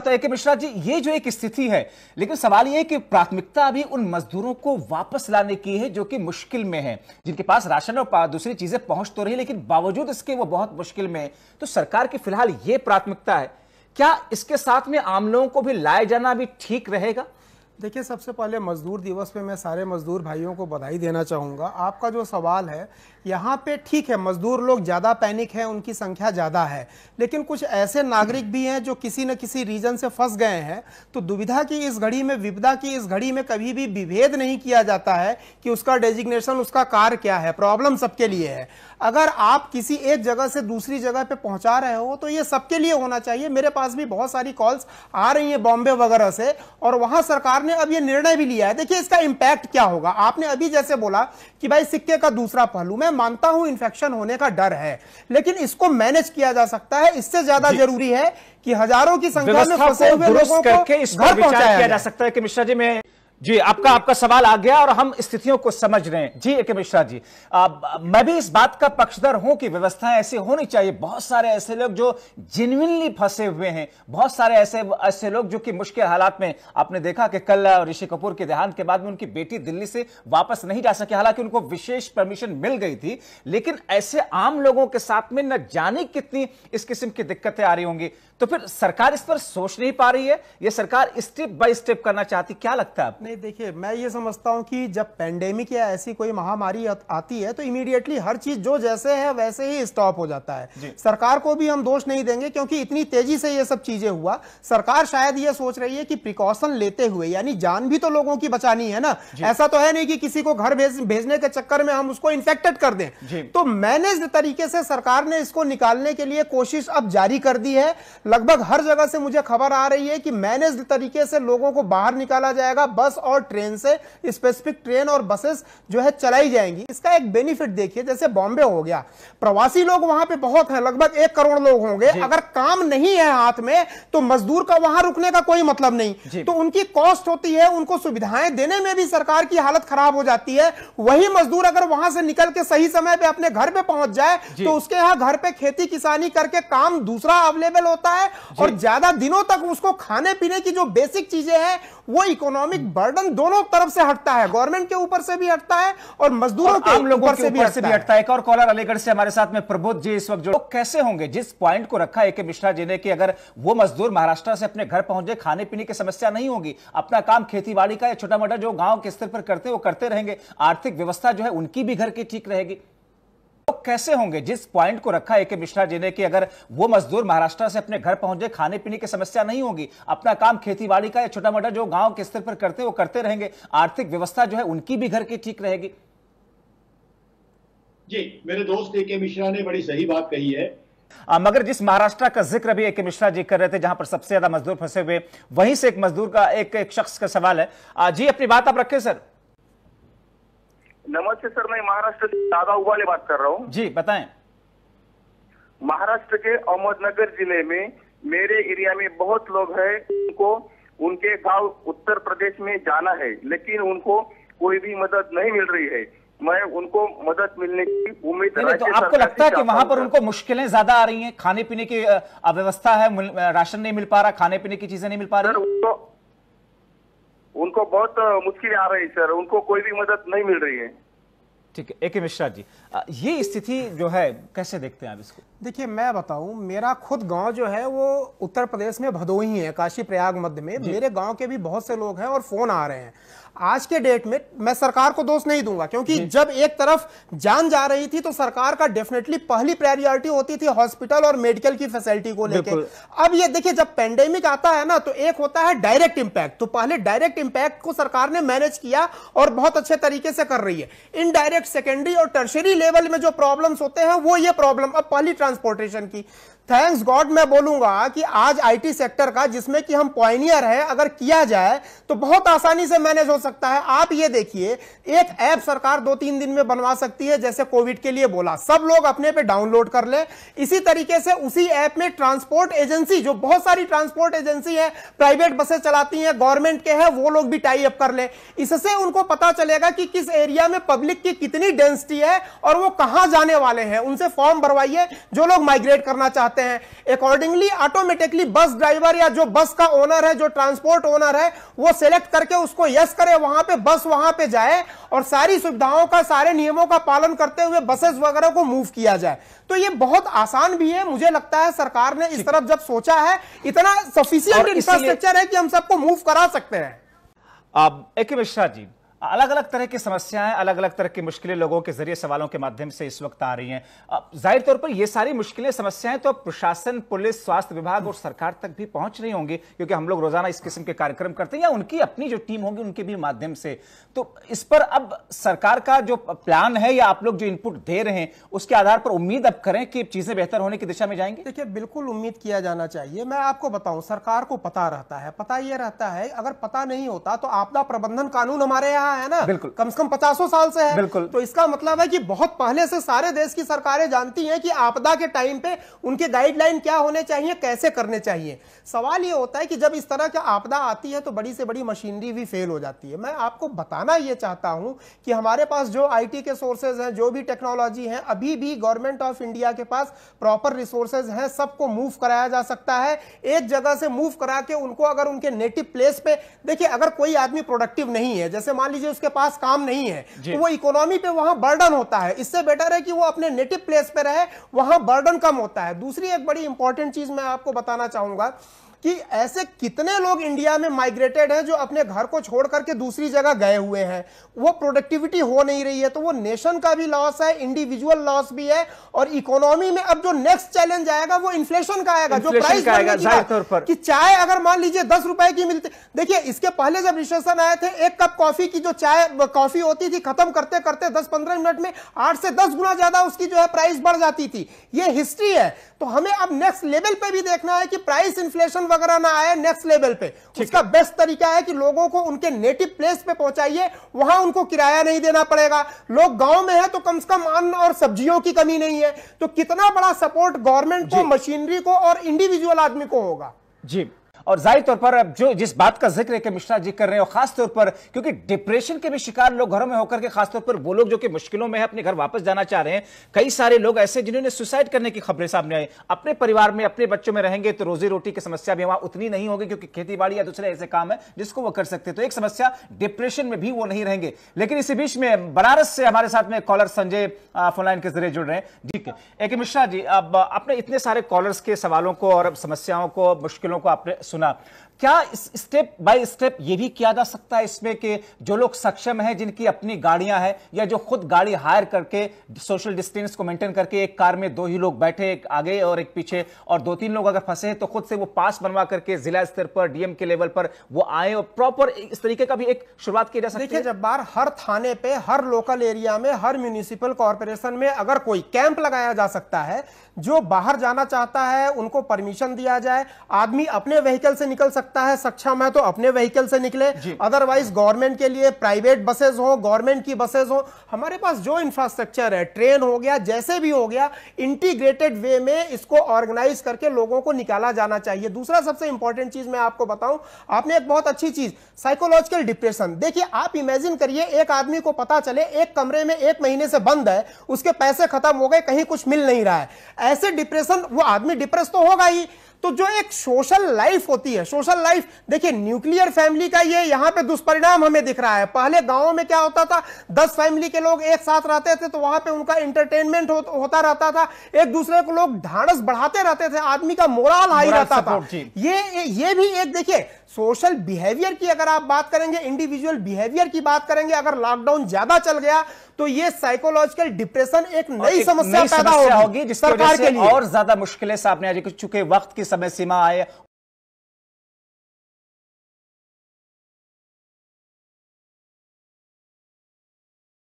तो मिश्रा जी ये जो एक स्थिति है लेकिन सवाल ये कि प्राथमिकता अभी उन मजदूरों को वापस लाने की है जो कि मुश्किल में है जिनके पास राशन और दूसरी चीजें पहुंच तो रही लेकिन बावजूद इसके वो बहुत मुश्किल में है तो सरकार की फिलहाल ये प्राथमिकता है क्या इसके साथ में आम लोगों को भी लाया जाना भी ठीक रहेगा देखिए सबसे पहले मज़दूर दिवस पे मैं सारे मज़दूर भाइयों को बधाई देना चाहूँगा आपका जो सवाल है यहाँ पे ठीक है मज़दूर लोग ज़्यादा पैनिक हैं उनकी संख्या ज़्यादा है लेकिन कुछ ऐसे नागरिक भी हैं जो किसी न किसी रीज़न से फंस गए हैं तो दुविधा की इस घड़ी में विपदा की इस घड़ी में कभी भी विभेद नहीं किया जाता है कि उसका डेजिग्नेशन उसका कार क्या है प्रॉब्लम सबके लिए है अगर आप किसी एक जगह से दूसरी जगह पर पहुँचा रहे हो तो ये सबके लिए होना चाहिए मेरे पास भी बहुत सारी कॉल्स आ रही हैं बॉम्बे वगैरह से और वहाँ सरकार ने अब ये निर्णय भी लिया है देखिए इसका इंपैक्ट क्या होगा आपने अभी जैसे बोला कि भाई सिक्के का दूसरा पहलू मैं मानता हूं इन्फेक्शन होने का डर है लेकिन इसको मैनेज किया जा सकता है इससे ज्यादा जरूरी है कि हजारों की संख्या में फंसे हुए लोगों को घर पहुंचाया जा सकता है कि मिश्रा जी मैं जी आपका आपका सवाल आ गया और हम स्थितियों को समझ रहे हैं जी एके मिश्रा जी आ, मैं भी इस बात का पक्षधर हूं कि व्यवस्थाएं ऐसी होनी चाहिए बहुत सारे ऐसे लोग जो जेन्यनली फंसे हुए हैं बहुत सारे ऐसे ऐसे लोग जो कि मुश्किल हालात में आपने देखा कि कल ऋषि कपूर के देहांत के बाद में उनकी बेटी दिल्ली से वापस नहीं जा सकी हालांकि उनको विशेष परमिशन मिल गई थी लेकिन ऐसे आम लोगों के साथ में न जाने कितनी इस किस्म की दिक्कतें आ रही होंगी तो फिर सरकार इस पर सोच नहीं पा रही है यह सरकार स्टेप बाय स्टेप करना चाहती क्या लगता है आपने नहीं देखिए मैं ये समझता हूँ कि जब पेंडेमिक या ऐसी कोई महामारी आती है तो इमीडिएटली हर चीज जो जैसे है वैसे ही स्टॉप हो जाता है सरकार को भी हम दोष नहीं देंगे क्योंकि इतनी तेजी से ये सब चीजें हुआ सरकार शायद ये सोच रही है कि प्रिकॉशन लेते हुए यानी जान भी तो लोगों की बचानी है ना ऐसा तो है नहीं कि किसी को घर भेज, भेजने के चक्कर में हम उसको इन्फेक्टेड कर दें तो मैनेज तरीके से सरकार ने इसको निकालने के लिए कोशिश अब जारी कर दी है लगभग हर जगह से मुझे खबर आ रही है कि मैनेज तरीके से लोगों को बाहर निकाला जाएगा बस बस और ट्रेन से स्पेसिफिक ट्रेन और बसेस जो है चलाई जाएंगी इसका एक बेनिफिट देखिए जैसे बॉम्बे हो गया प्रवासी लोग वहां पे बहुत हैं लगभग एक करोड़ लोग होंगे अगर काम नहीं है हाथ में तो मजदूर का वहां रुकने का कोई मतलब नहीं तो उनकी कॉस्ट होती है उनको सुविधाएं देने में भी सरकार की हालत खराब हो जाती है वही मजदूर अगर वहां से निकल के सही समय पर अपने घर पर पहुंच जाए तो उसके यहाँ घर पे खेती किसानी करके काम दूसरा अवेलेबल होता है और ज्यादा दिनों तक उसको खाने पीने की जो बेसिक चीजें हैं वो इकोनॉमिक बर्डन दोनों तरफ से हटता है गवर्नमेंट के ऊपर से भी हटता है और मजदूरों के ऊपर से, भी, से भी हटता है एक और कॉलर अलीगढ़ से हमारे साथ में प्रबोध जी इस वक्त जो कैसे होंगे जिस पॉइंट को रखा है मिश्रा जी ने कि अगर वो मजदूर महाराष्ट्र से अपने घर पहुंचे खाने पीने की समस्या नहीं होगी अपना काम खेती बाड़ी का या छोटा मोटा जो गाँव के स्तर पर करते वो करते रहेंगे आर्थिक व्यवस्था जो है उनकी भी घर की ठीक रहेगी तो कैसे होंगे जिस पॉइंट को रखा है के मिश्रा जी ने कि अगर वो मजदूर महाराष्ट्र से अपने घर पहुंचे खाने पीने की समस्या नहीं होगी अपना काम खेती बाड़ी का या छोटा मोटा जो गांव के स्तर पर करते वो करते रहेंगे आर्थिक व्यवस्था जो है उनकी भी घर की ठीक रहेगी जी मेरे दोस्त ए के मिश्रा ने बड़ी सही बात कही है आ, मगर जिस महाराष्ट्र का जिक्र भी ए के मिश्रा जी कर रहे थे जहां पर सबसे ज्यादा मजदूर फंसे हुए वहीं से एक मजदूर का एक एक शख्स का सवाल है आ, जी अपनी बात आप रखें सर नमस्ते सर मैं महाराष्ट्र से दादा उबाले बात कर रहा हूँ जी बताएं महाराष्ट्र के अहमदनगर जिले में मेरे एरिया में बहुत लोग हैं उनको उनके गांव उत्तर प्रदेश में जाना है लेकिन उनको कोई भी मदद नहीं मिल रही है मैं उनको मदद मिलने की उम्मीद नहीं, तो आपको लगता है कि वहां पर उनको मुश्किलें ज्यादा आ रही हैं खाने पीने की अव्यवस्था है राशन नहीं मिल पा रहा खाने पीने की चीजें नहीं मिल पा रही उनको बहुत मुश्किल आ रही है सर उनको कोई भी मदद नहीं मिल रही है ठीक है एके मिश्रा जी ये स्थिति जो है कैसे देखते हैं आप इसको देखिए मैं बताऊं मेरा खुद गांव जो है वो उत्तर प्रदेश में भदोही है काशी प्रयाग मध्य में मेरे गांव के भी बहुत से लोग हैं और फोन आ रहे हैं आज के डेट में मैं सरकार को दोष नहीं दूंगा क्योंकि जब एक तरफ जान जा रही थी तो सरकार का डेफिनेटली पहली प्रायोरिटी होती थी हॉस्पिटल और मेडिकल की फैसिलिटी को लेकर अब ये देखिए जब पेंडेमिक आता है ना तो एक होता है डायरेक्ट इंपैक्ट तो पहले डायरेक्ट इंपैक्ट को सरकार ने मैनेज किया और बहुत अच्छे तरीके से कर रही है इनडायरेक्ट सेकेंडरी और टर्शरी लेवल में जो प्रॉब्लम होते हैं वो ये प्रॉब्लम अब पहली ट्रांसपोर्टेशन की थैंक्स गॉड मैं बोलूंगा कि आज आईटी सेक्टर का जिसमें कि हम पॉइनियर है अगर किया जाए तो बहुत आसानी से मैनेज हो सकता है आप ये देखिए एक ऐप सरकार दो तीन दिन में बनवा सकती है जैसे कोविड के लिए बोला सब लोग अपने पे डाउनलोड कर ले इसी तरीके से उसी ऐप में ट्रांसपोर्ट एजेंसी जो बहुत सारी ट्रांसपोर्ट एजेंसी है प्राइवेट बसेस चलाती है गवर्नमेंट के है वो लोग भी टाई अप कर ले इससे उनको पता चलेगा कि किस एरिया में पब्लिक की कितनी डेंसिटी है और वो कहां जाने वाले हैं उनसे फॉर्म भरवाइए जो लोग माइग्रेट करना चाहते जाते हैं अकॉर्डिंगली ऑटोमेटिकली बस ड्राइवर या जो बस का ओनर है जो ट्रांसपोर्ट ओनर है वो सिलेक्ट करके उसको यस करे वहां पे बस वहां पे जाए और सारी सुविधाओं का सारे नियमों का पालन करते हुए बसेस वगैरह को मूव किया जाए तो ये बहुत आसान भी है मुझे लगता है सरकार ने इस तरफ जब सोचा है इतना सफिशियंट इंफ्रास्ट्रक्चर है कि हम सबको मूव करा सकते हैं आप एक मिश्रा जी अलग अलग तरह की समस्याएं अलग अलग तरह की मुश्किलें लोगों के जरिए सवालों के माध्यम से इस वक्त आ रही हैं जाहिर तौर पर ये सारी मुश्किलें समस्याएं तो प्रशासन पुलिस स्वास्थ्य विभाग और सरकार तक भी पहुंच रही होंगी क्योंकि हम लोग रोजाना इस किस्म के कार्यक्रम करते हैं या उनकी अपनी जो टीम होगी उनके भी माध्यम से तो इस पर अब सरकार का जो प्लान है या आप लोग जो इनपुट दे रहे हैं उसके आधार पर उम्मीद अब करें कि चीजें बेहतर होने की दिशा में जाएंगी देखिए बिल्कुल उम्मीद किया जाना चाहिए मैं आपको बताऊं सरकार को पता रहता है पता यह रहता है अगर पता नहीं होता तो आपदा प्रबंधन कानून हमारे यहाँ रहा है ना बिल्कुल कम से कम पचासों साल से है बिल्कुल तो इसका मतलब है कि बहुत पहले से सारे देश की सरकारें जानती हैं कि आपदा के टाइम पे उनके गाइडलाइन क्या होने चाहिए कैसे करने चाहिए सवाल ये होता है कि जब इस तरह की आपदा आती है तो बड़ी से बड़ी मशीनरी भी फेल हो जाती है मैं आपको बताना ये चाहता हूँ कि हमारे पास जो आई के सोर्सेज हैं जो भी टेक्नोलॉजी है अभी भी गवर्नमेंट ऑफ इंडिया के पास प्रॉपर रिसोर्सेज हैं सबको मूव कराया जा सकता है एक जगह से मूव करा के उनको अगर उनके नेटिव प्लेस पे देखिए अगर कोई आदमी प्रोडक्टिव नहीं है जैसे मान लीजिए चीजें उसके पास काम नहीं है तो वो इकोनॉमी पे वहां बर्डन होता है इससे बेटर है कि वो अपने नेटिव प्लेस पे रहे वहां बर्डन कम होता है दूसरी एक बड़ी इंपॉर्टेंट चीज मैं आपको बताना चाहूंगा कि ऐसे कितने लोग इंडिया में माइग्रेटेड हैं जो अपने घर को छोड़ करके दूसरी जगह गए हुए हैं वो प्रोडक्टिविटी हो नहीं रही है तो वो नेशन का भी लॉस है इंडिविजुअल लॉस भी है और इकोनॉमी में अब जो नेक्स्ट चैलेंज आएगा वो इन्फ्लेशन का आएगा जो प्राइस की चाय अगर मान लीजिए दस रुपए की मिलती देखिए इसके पहले जब रिसेशन आए थे एक कप कॉफी की जो चाय कॉफी होती थी खत्म करते करते दस पंद्रह मिनट में आठ से दस गुना ज्यादा उसकी जो है प्राइस बढ़ जाती थी ये हिस्ट्री है तो हमें अब नेक्स्ट लेवल पे भी देखना है कि प्राइस इन्फ्लेशन वगैरह ना आए नेक्स्ट लेवल पे उसका बेस्ट तरीका है कि लोगों को उनके नेटिव प्लेस पे पहुंचाइए वहां उनको किराया नहीं देना पड़ेगा लोग गांव में है तो कम से कम अन्न और सब्जियों की कमी नहीं है तो कितना बड़ा सपोर्ट गवर्नमेंट को मशीनरी को और इंडिविजुअल आदमी को होगा जी और जाहिर तौर पर जो जिस बात का जिक्र है कि मिश्रा जी कर रहे हैं और खासतौर पर क्योंकि डिप्रेशन के भी शिकार लोग घरों में होकर के खासतौर पर वो लोग जो कि मुश्किलों में है अपने घर वापस जाना चाह रहे हैं कई सारे लोग ऐसे जिन्होंने सुसाइड करने की खबरें सामने आई अपने परिवार में अपने बच्चों में रहेंगे तो रोजी रोटी की समस्या भी वहां उतनी नहीं होगी क्योंकि खेती बाड़ी या दूसरे ऐसे काम है जिसको वो कर सकते तो एक समस्या डिप्रेशन में भी वो नहीं रहेंगे लेकिन इसी बीच में बनारस से हमारे साथ में कॉलर संजय फोनलाइन के जरिए जुड़ रहे हैं ठीक है के मिश्रा जी अब आपने इतने सारे कॉलर्स के सवालों को और समस्याओं को मुश्किलों को आपने una क्या स्टेप बाय स्टेप ये भी किया जा सकता है इसमें कि जो लोग सक्षम हैं जिनकी अपनी गाड़ियां हैं या जो खुद गाड़ी हायर करके सोशल डिस्टेंस को मेंटेन करके एक कार में दो ही लोग बैठे एक आगे और एक पीछे और दो तीन लोग अगर फंसे हैं तो खुद से वो पास बनवा करके जिला स्तर पर डीएम के लेवल पर वो आए और प्रॉपर इस तरीके का भी एक शुरुआत किया जा सकती है जब बार हर थाने पर हर लोकल एरिया में हर म्यूनिसिपल कॉरपोरेशन में अगर कोई कैंप लगाया जा सकता है जो बाहर जाना चाहता है उनको परमिशन दिया जाए आदमी अपने व्हीकल से निकल सकता सकता है सक्षम है तो अपने व्हीकल से निकले अदरवाइज गवर्नमेंट के लिए प्राइवेट बसेस हो गवर्नमेंट की बसेस हो हमारे पास जो इंफ्रास्ट्रक्चर है ट्रेन हो गया जैसे भी हो गया इंटीग्रेटेड वे में इसको ऑर्गेनाइज करके लोगों को निकाला जाना चाहिए दूसरा सबसे इंपॉर्टेंट चीज मैं आपको बताऊं आपने एक बहुत अच्छी चीज साइकोलॉजिकल डिप्रेशन देखिए आप इमेजिन करिए एक आदमी को पता चले एक कमरे में एक महीने से बंद है उसके पैसे खत्म हो गए कहीं कुछ मिल नहीं रहा है ऐसे डिप्रेशन वो आदमी डिप्रेस तो होगा ही तो जो एक सोशल लाइफ होती है सोशल लाइफ देखिए न्यूक्लियर फैमिली का ये यहां पे दुष्परिणाम हमें दिख रहा है पहले गांव में क्या होता था दस फैमिली के लोग एक साथ रहते थे तो वहां पे उनका एंटरटेनमेंट हो, होता रहता था एक दूसरे को लोग ढांडस बढ़ाते रहते थे आदमी का मोरल हाई रहता था ये ये भी एक देखिए सोशल बिहेवियर की अगर आप बात करेंगे इंडिविजुअल बिहेवियर की बात करेंगे अगर लॉकडाउन ज्यादा चल गया तो ये साइकोलॉजिकल डिप्रेशन एक नई समस्या पैदा होगी सरकार के लिए और ज्यादा मुश्किलें सामने आ चुके चूंकि वक्त की samé simae